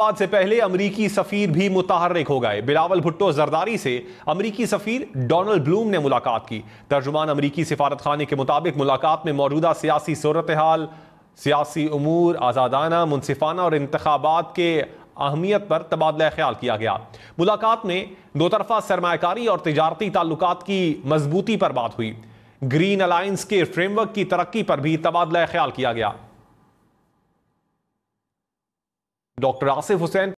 बाद से पहले अमरीकी सफीर भी मुतहरक हो गए बिलावल भुट्टो जरदारी से अमरीकी सफीर डोनल्ड ब्लूम ने मुलाकात की तर्जुमान अमरीकी सिफारत खाने के मुताबिक मुलाकात में मौजूदा सियासी सूरत हाल सियासी अमूर आज़ादाना मुनसिफाना और इंतबात के अहमियत पर तबादला ख्याल किया गया मुलाकात में दो तरफा सरमाकारी और तजारती ताल्लुक की मजबूती पर बात हुई ग्रीन अलायंस के फ्रेमवर्क की तरक्की पर भी तबादला ख्याल किया गया Dr. Asif Hussain